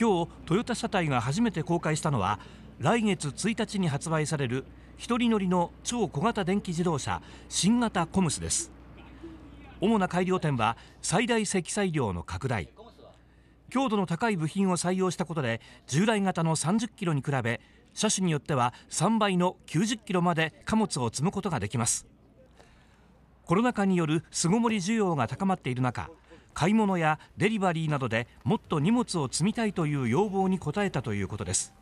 今日トヨタ車体が初めて公開したのは来月1日に発売される1人乗りの超小型電気自動車新型コムスです主な改良点は最大積載量の拡大強度の高い部品を採用したことで従来型の30キロに比べ車種によっては3倍の90キロまで貨物を積むことができますコロナ禍による巣ごもり需要が高まっている中買い物やデリバリーなどでもっと荷物を積みたいという要望に応えたということです。